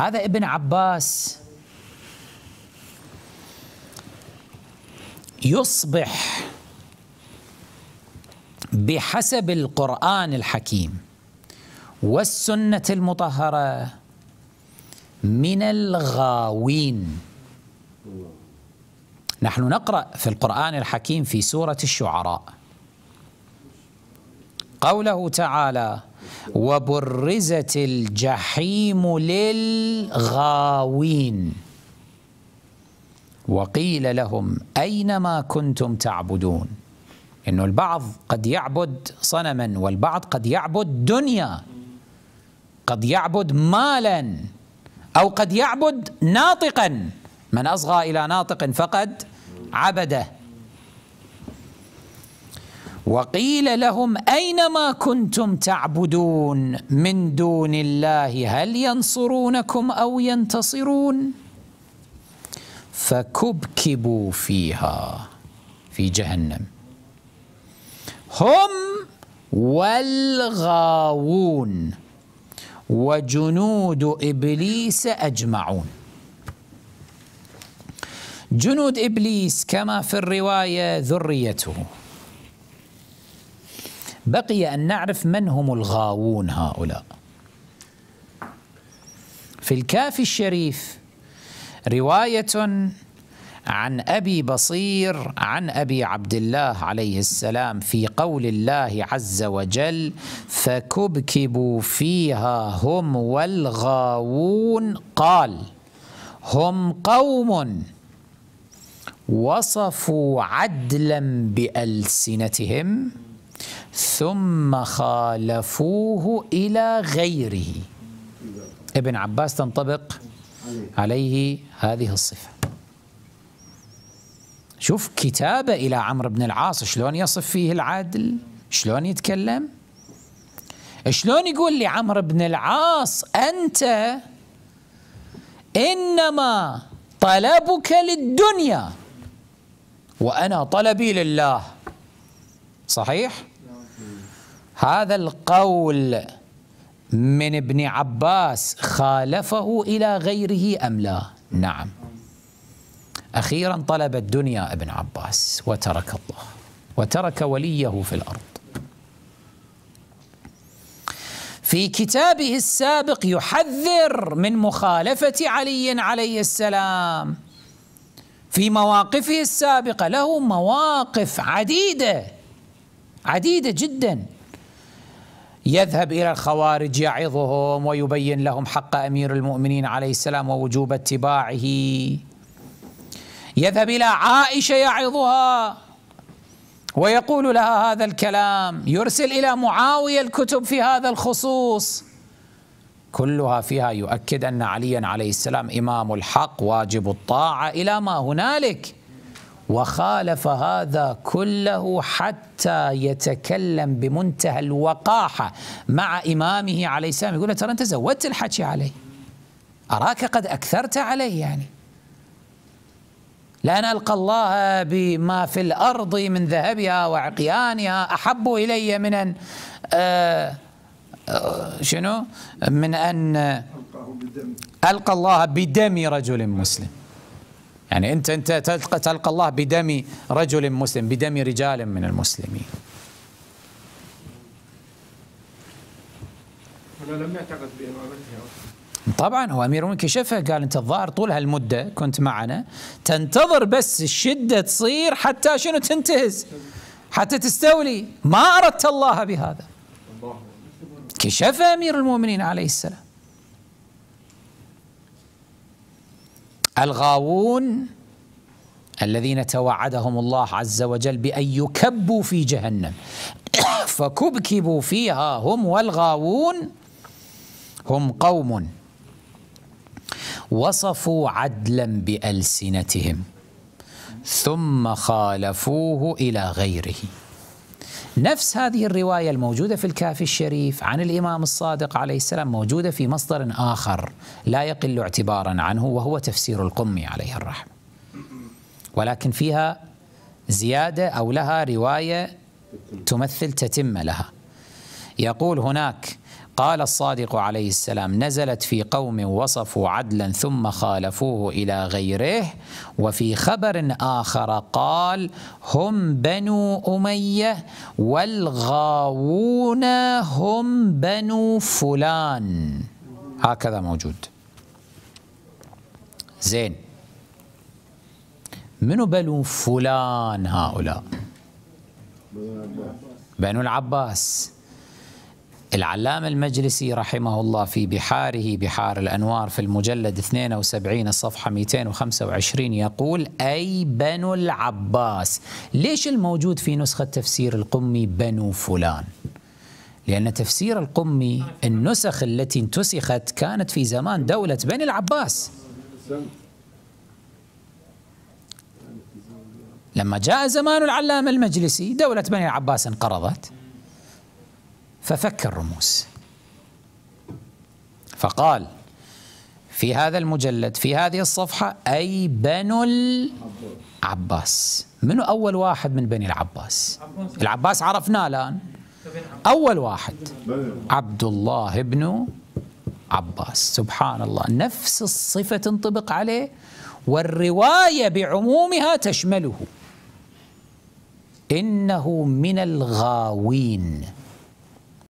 هذا ابن عباس يصبح بحسب القرآن الحكيم والسنة المطهرة من الغاوين نحن نقرأ في القرآن الحكيم في سورة الشعراء قوله تعالى وبرزت الجحيم للغاوين وقيل لهم أين ما كنتم تعبدون إنه البعض قد يعبد صنما والبعض قد يعبد دنيا قد يعبد مالا أو قد يعبد ناطقا من أصغى إلى ناطق فقد عبده وقيل لهم أين ما كنتم تعبدون من دون الله هل ينصرونكم أو ينتصرون فكبكبوا فيها في جهنم هم والغاوون وجنود إبليس أجمعون جنود إبليس كما في الرواية ذريته بقي أن نعرف من هم الغاوون هؤلاء في الكافي الشريف رواية عن أبي بصير عن أبي عبد الله عليه السلام في قول الله عز وجل فكبكبوا فيها هم والغاوون قال هم قوم وصفوا عدلا بألسنتهم ثم خالفوه إلى غيره ابن عباس تنطبق عليه هذه الصفة شوف كتابة إلى عمرو بن العاص شلون يصف فيه العدل شلون يتكلم شلون يقول لعمرو بن العاص أنت إنما طلبك للدنيا وأنا طلبي لله صحيح؟ هذا القول من ابن عباس خالفه إلى غيره أم لا نعم أخيرا طلب الدنيا ابن عباس وترك الله وترك وليه في الأرض في كتابه السابق يحذر من مخالفة علي عليه السلام في مواقفه السابقة له مواقف عديدة عديدة جداً يذهب إلى الخوارج يعظهم ويبين لهم حق أمير المؤمنين عليه السلام ووجوب اتباعه يذهب إلى عائشة يعظها ويقول لها هذا الكلام يرسل إلى معاوية الكتب في هذا الخصوص كلها فيها يؤكد أن عليا عليه السلام إمام الحق واجب الطاعة إلى ما هنالك وخالف هذا كله حتى يتكلم بمنتهى الوقاحة مع إمامه عليه السلام يقول ترى أنت زودت الحكي علي أراك قد أكثرت علي يعني لأن ألقى الله بما في الأرض من ذهبها وعقيانها أحب إلي من أن آه, آه، شنو من أن آه، ألقى الله بدم رجل مسلم يعني أنت أنت تلقى, تلقى الله بدم رجل مسلم بدم رجال من المسلمين لم طبعا هو أمير المؤمنين كشفها قال أنت الظاهر طول هالمدة كنت معنا تنتظر بس الشدة تصير حتى شنو تنتهز حتى تستولي ما أردت الله بهذا كشف أمير المؤمنين عليه السلام الغاوون الذين توعدهم الله عز وجل بأن يكبوا في جهنم فكبكبوا فيها هم والغاوون هم قوم وصفوا عدلا بألسنتهم ثم خالفوه إلى غيره نفس هذه الرواية الموجودة في الكافي الشريف عن الإمام الصادق عليه السلام موجودة في مصدر آخر لا يقل اعتبارا عنه وهو تفسير القمي عليه الرحمة ولكن فيها زيادة أو لها رواية تمثل تتمة لها يقول هناك قال الصادق عليه السلام نزلت في قوم وصفوا عدلا ثم خالفوه الى غيره وفي خبر اخر قال هم بنو اميه والغاوون هم بنو فلان هكذا موجود زين منو بنو فلان هؤلاء بنو العباس العلامة المجلسي رحمه الله في بحاره بحار الأنوار في المجلد 72 الصفحة 225 يقول أي بنو العباس ليش الموجود في نسخة تفسير القمي بنو فلان لأن تفسير القمي النسخ التي انتسخت كانت في زمان دولة بني العباس لما جاء زمان العلامة المجلسي دولة بني العباس انقرضت ففك الرموز فقال في هذا المجلد في هذه الصفحة أي بنو العباس منو أول واحد من بني العباس العباس عرفناه الآن أول واحد عبد الله بن عباس سبحان الله نفس الصفة تنطبق عليه والرواية بعمومها تشمله إنه من الغاوين